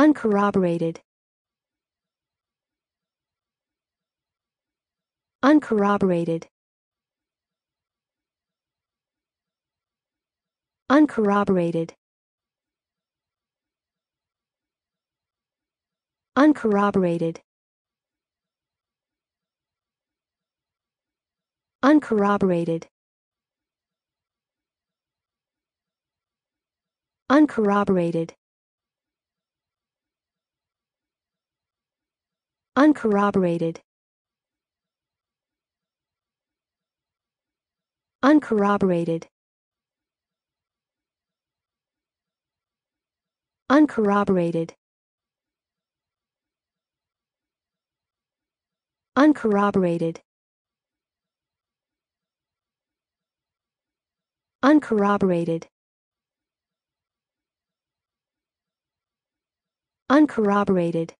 Uncorroborated. Uncorroborated. Uncorroborated. Uncorroborated. Uncorroborated. Uncorroborated. Uncorroborated. Uncorroborated. Uncorroborated. Uncorroborated. Uncorroborated. Uncorroborated.